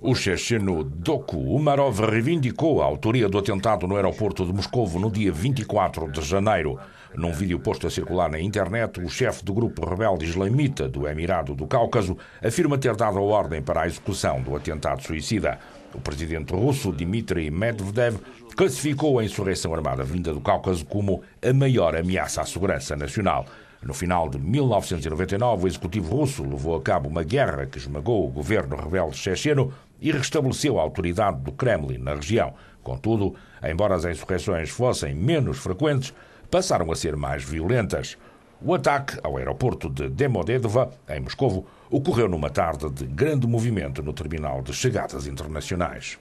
O checheno Doku Umarov reivindicou a autoria do atentado no aeroporto de Moscovo no dia 24 de janeiro. Num vídeo posto a circular na internet, o chefe do grupo rebelde islamita do Emirado do Cáucaso afirma ter dado a ordem para a execução do atentado suicida. O presidente russo Dmitry Medvedev classificou a insurreição armada vinda do Cáucaso como a maior ameaça à segurança nacional. No final de 1999, o executivo russo levou a cabo uma guerra que esmagou o governo rebelde checheno e restabeleceu a autoridade do Kremlin na região. Contudo, embora as insurreições fossem menos frequentes, passaram a ser mais violentas. O ataque ao aeroporto de Demodedova, em Moscovo, ocorreu numa tarde de grande movimento no terminal de chegadas internacionais.